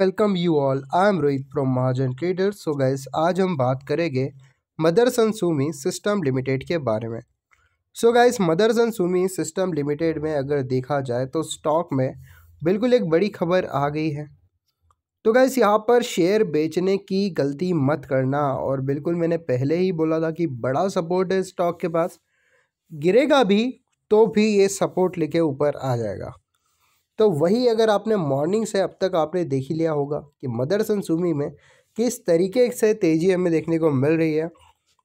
welcome you all I am Rohit from Mahajan trader so guys आज हम बात करेंगे मदरसन सूमी सिस्टम लिमिटेड के बारे में so guys guys Motherson Sumi system limited में अगर देखा जाए तो स्टॉक में बिल्कुल एक बड़ी खबर आ गई है तो गैस यहाँ पर शेयर बेचने की गलती मत करना और बिल्कुल मैंने पहले ही बोला था कि बड़ा सपोर्ट है स्टॉक के पास गिरेगा भी तो भी ये सपोर्ट लेके ऊपर आ जाएगा तो वही अगर आपने मॉर्निंग से अब तक आपने देख ही लिया होगा कि मदर सनसूमी में किस तरीके से तेज़ी हमें देखने को मिल रही है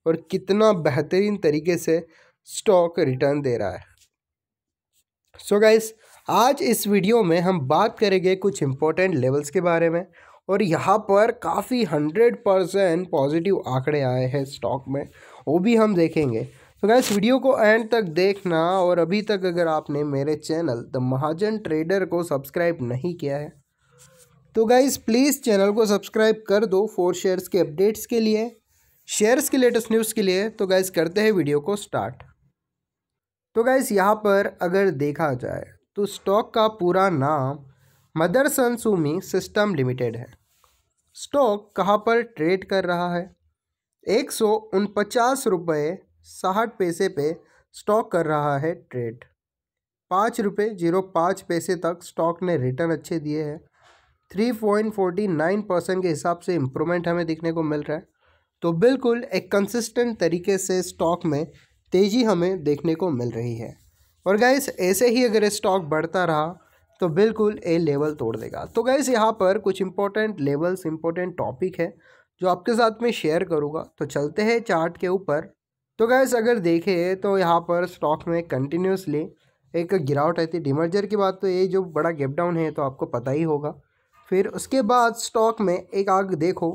और कितना बेहतरीन तरीके से स्टॉक रिटर्न दे रहा है सो so गाइस आज इस वीडियो में हम बात करेंगे कुछ इम्पोर्टेंट लेवल्स के बारे में और यहाँ पर काफ़ी हंड्रेड परसेंट पॉजिटिव आंकड़े आए हैं स्टॉक में वो भी हम देखेंगे तो गैस वीडियो को एंड तक देखना और अभी तक अगर आपने मेरे चैनल द महाजन ट्रेडर को सब्सक्राइब नहीं किया है तो गाइज़ प्लीज़ चैनल को सब्सक्राइब कर दो फोर शेयर्स के अपडेट्स के लिए शेयर्स के लेटेस्ट न्यूज़ के लिए तो गाइज़ करते हैं वीडियो को स्टार्ट तो गाइज़ यहाँ पर अगर देखा जाए तो स्टॉक का पूरा नाम मदर सूमी सिस्टम लिमिटेड है स्टॉक कहाँ पर ट्रेड कर रहा है एक सौ उनपचास रुपये साठ पैसे पे स्टॉक कर रहा है ट्रेड पाँच रुपये जीरो पाँच पैसे तक स्टॉक ने रिटर्न अच्छे दिए हैं three point forty nine percent के हिसाब से इम्प्रूवमेंट हमें देखने को मिल रहा है तो बिल्कुल एक कंसिस्टेंट तरीके से स्टॉक में तेज़ी हमें देखने को मिल रही है और गैस ऐसे ही अगर स्टॉक बढ़ता रहा तो बिल्कुल ए लेवल तोड़ देगा तो गैस यहाँ पर कुछ इंपॉर्टेंट लेवल्स इंपॉर्टेंट टॉपिक है जो आपके साथ में शेयर करूँगा तो चलते हैं चार्ट के ऊपर तो गैस अगर देखें तो यहाँ पर स्टॉक में कंटिन्यूसली एक गिरावट आई थी डिमर्जर की बात तो ये जो बड़ा गैप डाउन है तो आपको पता ही होगा फिर उसके बाद स्टॉक में एक आग देखो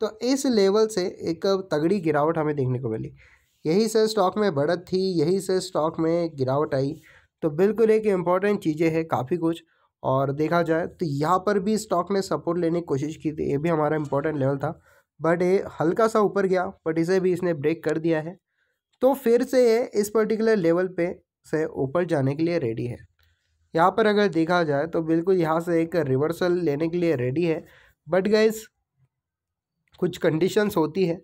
तो इस लेवल से एक तगड़ी गिरावट हमें देखने को मिली यही से स्टॉक में बढ़त थी यही से स्टॉक में गिरावट आई तो बिल्कुल एक इम्पॉर्टेंट चीज़ें हैं काफ़ी कुछ और देखा जाए तो यहाँ पर भी स्टॉक ने सपोर्ट लेने की कोशिश की थी ये भी हमारा इम्पोर्टेंट लेवल था बट ये हल्का सा ऊपर गया बट इसे भी इसने ब्रेक कर दिया है तो फिर से ये इस पर्टिकुलर लेवल पे से ऊपर जाने के लिए रेडी है यहाँ पर अगर देखा जाए तो बिल्कुल यहाँ से एक रिवर्सल लेने के लिए रेडी है बट गाइज कुछ कंडीशंस होती है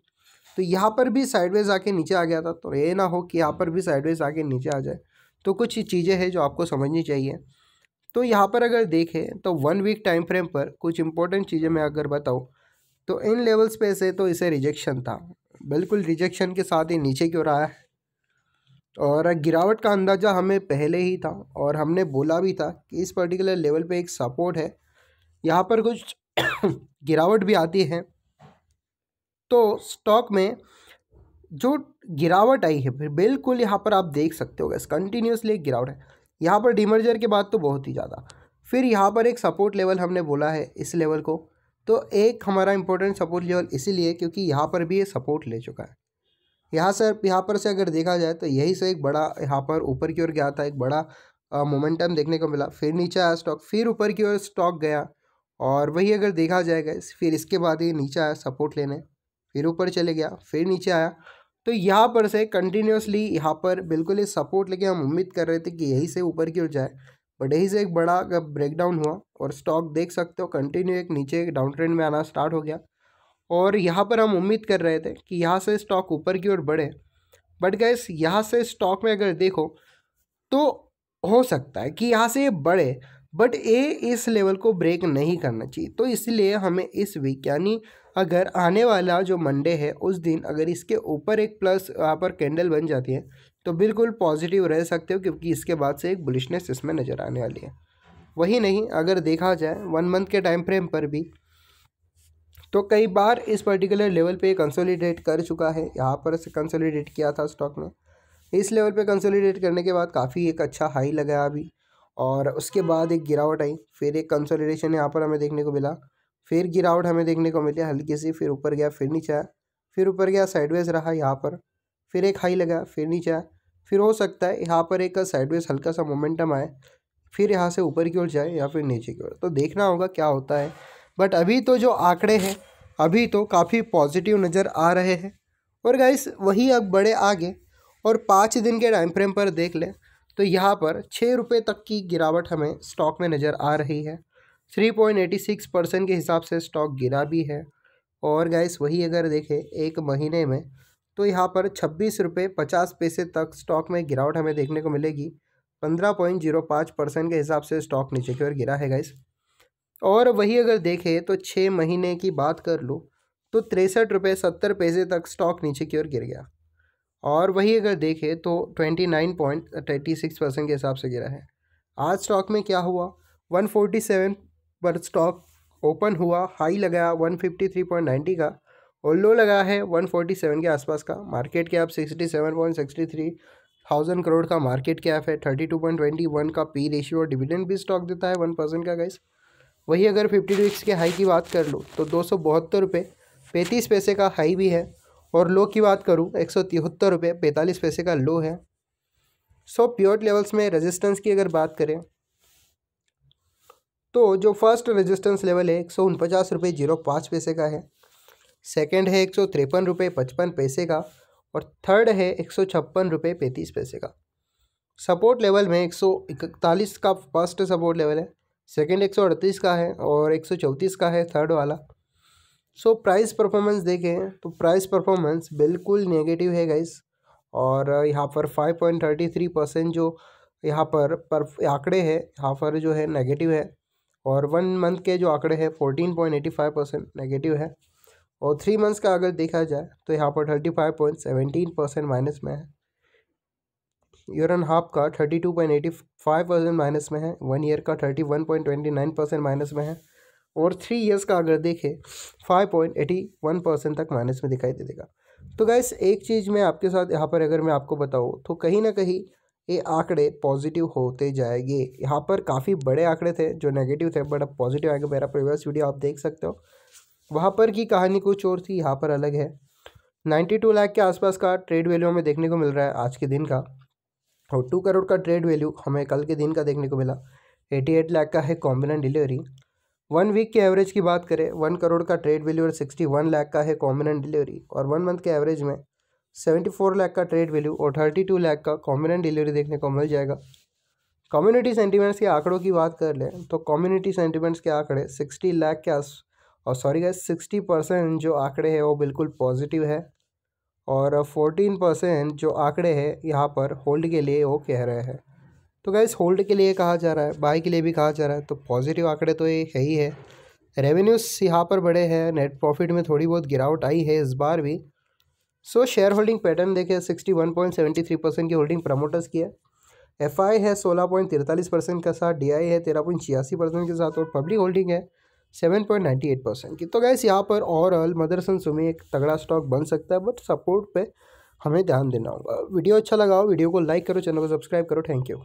तो यहाँ पर भी साइडवेज आके नीचे आ गया था तो ये ना हो कि यहाँ पर भी साइडवेज आके नीचे आ जाए तो कुछ चीज़ें हैं जो आपको समझनी चाहिए तो यहाँ पर अगर देखें तो वन वीक टाइम फ्रेम पर कुछ इंपॉर्टेंट चीज़ें मैं अगर बताऊँ तो इन लेवल्स पे से तो इसे रिजेक्शन था बिल्कुल रिजेक्शन के साथ ही नीचे की ओर आया है और गिरावट का अंदाज़ा हमें पहले ही था और हमने बोला भी था कि इस पर्टिकुलर लेवल पे एक सपोर्ट है यहाँ पर कुछ गिरावट भी आती है तो स्टॉक में जो गिरावट आई है फिर बिल्कुल यहाँ पर आप देख सकते हो गए कंटिन्यूसली एक गिरावट है यहाँ पर डिमर्जर के बाद तो बहुत ही ज़्यादा फिर यहाँ पर एक सपोर्ट लेवल हमने बोला है इस लेवल को तो एक हमारा इम्पोर्टेंट सपोर्ट लेवल इसीलिए क्योंकि यहाँ पर भी ये सपोर्ट ले चुका है यहाँ से यहाँ पर से अगर देखा जाए तो यही से एक बड़ा यहाँ पर ऊपर की ओर गया था एक बड़ा मोमेंटम देखने को मिला फिर नीचे आया स्टॉक फिर ऊपर की ओर स्टॉक गया और वही अगर देखा जाएगा फिर इसके बाद ये नीचे आया सपोर्ट लेने फिर ऊपर चले गया फिर नीचे आया तो यहाँ पर से कंटिन्यूसली यहाँ पर बिल्कुल ये सपोर्ट लेके हम उम्मीद कर रहे थे कि यही से ऊपर की ओर जाए और डही से एक बड़ा ब्रेकडाउन हुआ और स्टॉक देख सकते हो कंटिन्यू एक नीचे एक डाउन ट्रेंड में आना स्टार्ट हो गया और यहाँ पर हम उम्मीद कर रहे थे कि यहाँ से स्टॉक ऊपर की ओर बढ़े बट गैस यहाँ से स्टॉक में अगर देखो तो हो सकता है कि यहाँ से ये बढ़े बट ए इस लेवल को ब्रेक नहीं करना चाहिए तो इसलिए हमें इस वीक यानी अगर आने वाला जो मंडे है उस दिन अगर इसके ऊपर एक प्लस यहाँ पर कैंडल बन जाती है तो बिल्कुल पॉजिटिव रह सकते हो क्योंकि इसके बाद से एक बुलिशनेस इसमें नज़र आने वाली है वही नहीं अगर देखा जाए वन मंथ के टाइम फ्रेम पर भी तो कई बार इस पर्टिकुलर लेवल पे कंसोलिडेट कर चुका है यहाँ पर से कंसोलिडेट किया था स्टॉक ने इस लेवल पे कंसोलिडेट करने के बाद काफ़ी एक अच्छा हाई लगाया अभी और उसके बाद एक गिरावट आई फिर एक कंसोलिडेशन यहाँ पर हमें देखने को मिला फिर गिरावट हमें देखने को मिली हल्की सी फिर ऊपर गया फिर नीचे आया फिर ऊपर गया साइडवेज रहा यहाँ पर फिर एक हाई लगा फिर नीचे आया फिर हो सकता है यहाँ पर एक साइडवेज हल्का सा मोमेंटम आए फिर यहाँ से ऊपर की ओर जाए या फिर नीचे की ओर तो देखना होगा क्या होता है बट अभी तो जो आंकड़े हैं अभी तो काफ़ी पॉजिटिव नज़र आ रहे हैं और गाइस वही अब बड़े आगे और पाँच दिन के टाइम फ्रेम पर देख लें तो यहाँ पर छः रुपये तक की गिरावट हमें स्टॉक में नज़र आ रही है three point eighty six percent के हिसाब से स्टॉक गिरा भी है और गैस वही अगर देखें एक महीने में तो यहाँ पर छब्बीस रुपये पचास पैसे तक स्टॉक में गिरावट हमें देखने को मिलेगी पंद्रह पॉइंट जीरो पाँच परसेंट के हिसाब से स्टॉक नीचे की ओर गिरा है गैस और वही अगर देखें तो छः महीने की बात कर लो तो तिरसठ रुपये सत्तर पैसे तक स्टॉक नीचे की ओर गिर गया और वही अगर देखें तो twenty nine point thirty six percent के हिसाब से गिरा है आज स्टॉक में क्या हुआ वन फोर्टी सेवन पर स्टॉक ओपन हुआ हाई लगाया 153.90 का और लो लगाया है 147 के आसपास का मार्केट कैप 67.63 थाउजेंड करोड़ का मार्केट कैप है 32.21 का पी रेशियो और डिविडेंड भी स्टॉक देता है वन परसेंट का गैस वही अगर फिफ्टी टू के हाई की बात कर लो तो दो सौ बहत्तर रुपये पैंतीस पैसे का हाई भी है और लो की बात करूँ एक सौ तिहत्तर रुपये पैंतालीस पैसे का लो है सो प्योर लेवल्स में रेजिस्टेंस की अगर बात करें तो जो फर्स्ट रेजिस्टेंस लेवल है एक सौ उनपचास रुपये जीरो पाँच पैसे का है सेकेंड है एक सौ तिरपन रुपये पचपन पैसे का और थर्ड है एक सौ छप्पन रुपये पैंतीस पैसे का सपोर्ट लेवल में एक सौ इकतालीस का फर्स्ट सपोर्ट लेवल है सेकेंड एक सौ अड़तीस का है और एक सौ चौंतीस का है थर्ड वाला सो प्राइस परफॉर्मेंस देखें तो प्राइस परफॉर्मेंस बिल्कुल नेगेटिव है गाइस और यहाँ पर five point thirty three percent जो यहाँ पर पर आंकड़े हैं यहाँ पर जो है नेगेटिव है और वन मंथ के जो आंकड़े हैं fourteen point eighty five percent negative है और थ्री मंथ्स का अगर देखा जाए तो यहाँ पर thirty five point seventeen percent minus में है ईयर एंड हाफ का thirty two point eighty five percent minus में है वन ईयर का thirty one point twenty nine percent minus में है और थ्री ईयर्स का अगर देखें five point eighty one percent तक माइनस में दिखाई दे देगा तो गैस एक चीज़ मैं आपके साथ यहाँ पर अगर मैं आपको बताऊँ तो कहीं ना कहीं ये आंकड़े पॉजिटिव होते जाएंगे यहाँ पर काफ़ी बड़े आंकड़े थे जो नेगेटिव थे बट अब पॉजिटिव आएंगे मेरा प्रीवियस वीडियो आप देख सकते हो वहाँ पर की कहानी कुछ और थी यहाँ पर अलग है नाइन्टी टू लाख के आसपास का ट्रेड वैल्यू हमें देखने को मिल रहा है आज के दिन का और टू करोड़ का ट्रेड वैल्यू हमें कल के दिन का देखने को मिला एटी एट लाख का है कॉम्बिनेंट डिलीवरी वन वीक के एवरेज की बात करें वन करोड़ का ट्रेड वैल्यू और सिक्सटी वन लाख का है कॉम्बिनेंट डिलीवरी और वन मंथ के एवरेज में सेवेंटी फोर लैख का ट्रेड वैल्यू और थर्टी टू लैख का कॉम्बिनेंट डिलीवरी देखने को मिल जाएगा कम्युनिटी सेंटीमेंट्स के आंकड़ों की बात कर लें तो कम्युनिटी सेंटीमेंट्स के आंकड़े सिक्सटी लाख के आस और सॉरी गैस सिक्सटी परसेंट जो आंकड़े हैं वो बिल्कुल पॉजिटिव है और फोर्टीन परसेंट जो आंकड़े हैं यहाँ पर होल्ड के लिए वो कह रहे हैं तो गैस होल्ड के लिए कहा जा रहा है बाय के लिए भी कहा जा रहा है तो पॉजिटिव आंकड़े तो ये है ही है रेवेन्यूज़ यहाँ पर बड़े हैं नेट प्रॉफिट में थोड़ी बहुत गिरावट आई है इस बार भी सो शेयर होल्डिंग पैटर्न देखिए sixty one point seventy three percent की होल्डिंग प्रमोटर्स की है एफ आई है सोलह पॉइंट तिरतालीस परसेंट के साथ डी आई है तेरह पॉइंट छियासी परसेंट के साथ और पब्लिक होल्डिंग है seven point ninety eight percent की तो गैस यहाँ पर ओवरऑल मदरसन सुमी एक तगड़ा स्टॉक बन सकता है बट सपोर्ट पर हमें ध्यान देना होगा वीडियो अच्छा लगाओ वीडियो को लाइक करो चैनल को सब्सक्राइब करो थैंक यू